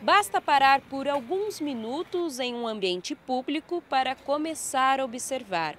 Basta parar por alguns minutos em um ambiente público para começar a observar.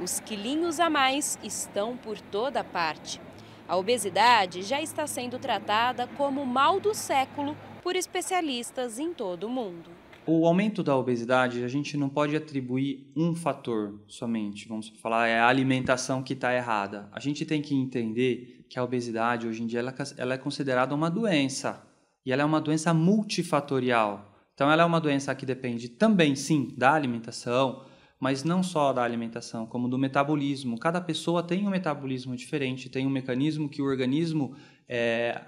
Os quilinhos a mais estão por toda parte. A obesidade já está sendo tratada como mal do século por especialistas em todo o mundo. O aumento da obesidade a gente não pode atribuir um fator somente. Vamos falar, é a alimentação que está errada. A gente tem que entender que a obesidade hoje em dia ela, ela é considerada uma doença e ela é uma doença multifatorial. Então, ela é uma doença que depende também, sim, da alimentação, mas não só da alimentação, como do metabolismo. Cada pessoa tem um metabolismo diferente, tem um mecanismo que o organismo é,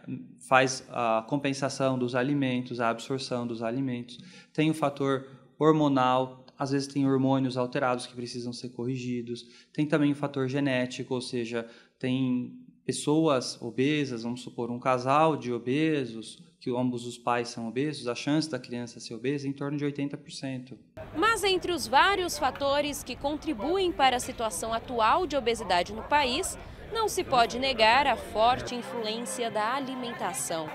faz a compensação dos alimentos, a absorção dos alimentos. Tem o fator hormonal, às vezes tem hormônios alterados que precisam ser corrigidos. Tem também o fator genético, ou seja, tem pessoas obesas, vamos supor, um casal de obesos, que ambos os pais são obesos, a chance da criança ser obesa é em torno de 80%. Mas entre os vários fatores que contribuem para a situação atual de obesidade no país, não se pode negar a forte influência da alimentação.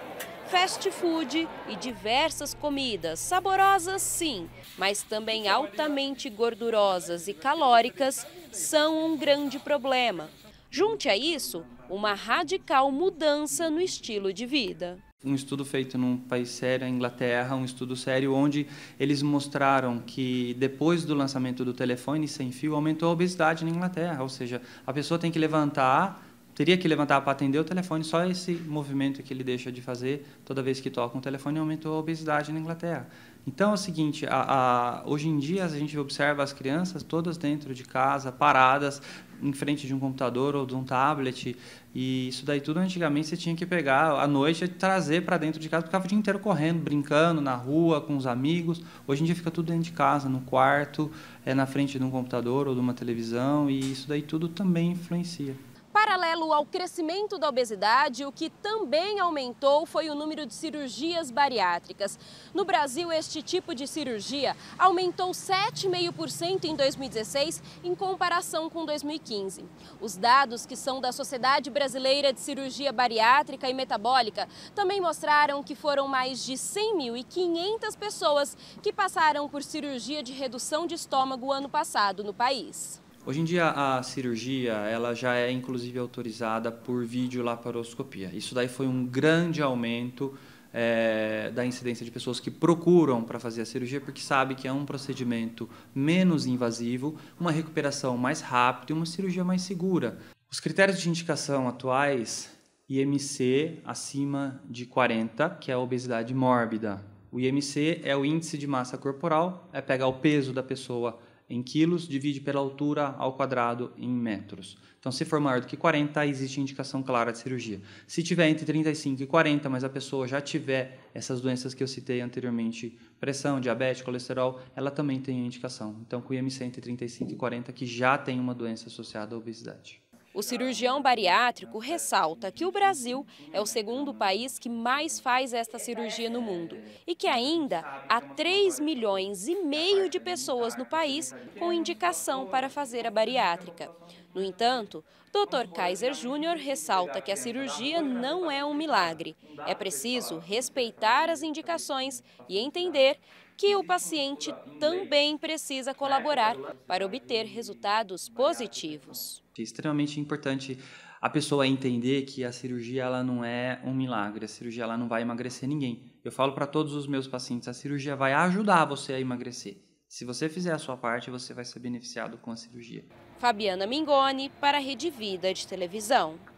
Fast food e diversas comidas, saborosas sim, mas também altamente gordurosas e calóricas, são um grande problema. Junte a isso uma radical mudança no estilo de vida. Um estudo feito num país sério, a Inglaterra, um estudo sério, onde eles mostraram que depois do lançamento do telefone sem fio aumentou a obesidade na Inglaterra. Ou seja, a pessoa tem que levantar teria que levantar para atender o telefone, só esse movimento que ele deixa de fazer toda vez que toca um telefone aumentou a obesidade na Inglaterra. Então é o seguinte, a, a, hoje em dia a gente observa as crianças todas dentro de casa, paradas, em frente de um computador ou de um tablet, e isso daí tudo antigamente você tinha que pegar à noite e trazer para dentro de casa, ficava o dia inteiro correndo, brincando na rua, com os amigos. Hoje em dia fica tudo dentro de casa, no quarto, é na frente de um computador ou de uma televisão, e isso daí tudo também influencia. Paralelo ao crescimento da obesidade, o que também aumentou foi o número de cirurgias bariátricas. No Brasil, este tipo de cirurgia aumentou 7,5% em 2016 em comparação com 2015. Os dados que são da Sociedade Brasileira de Cirurgia Bariátrica e Metabólica também mostraram que foram mais de 100.500 pessoas que passaram por cirurgia de redução de estômago ano passado no país. Hoje em dia a cirurgia ela já é inclusive autorizada por videolaparoscopia. Isso daí foi um grande aumento é, da incidência de pessoas que procuram para fazer a cirurgia porque sabe que é um procedimento menos invasivo, uma recuperação mais rápida e uma cirurgia mais segura. Os critérios de indicação atuais IMC acima de 40, que é a obesidade mórbida. O IMC é o índice de massa corporal, é pegar o peso da pessoa em quilos, divide pela altura ao quadrado em metros. Então, se for maior do que 40, existe indicação clara de cirurgia. Se tiver entre 35 e 40, mas a pessoa já tiver essas doenças que eu citei anteriormente, pressão, diabetes, colesterol, ela também tem indicação. Então, com IMC entre 35 e 40, que já tem uma doença associada à obesidade. O cirurgião bariátrico ressalta que o Brasil é o segundo país que mais faz esta cirurgia no mundo e que ainda há 3 milhões e meio de pessoas no país com indicação para fazer a bariátrica. No entanto, Dr. Kaiser Júnior ressalta que a cirurgia não é um milagre. É preciso respeitar as indicações e entender que o paciente também precisa colaborar para obter resultados positivos. É extremamente importante a pessoa entender que a cirurgia ela não é um milagre, a cirurgia ela não vai emagrecer ninguém. Eu falo para todos os meus pacientes, a cirurgia vai ajudar você a emagrecer. Se você fizer a sua parte, você vai ser beneficiado com a cirurgia. Fabiana Mingoni para a Rede Vida de Televisão.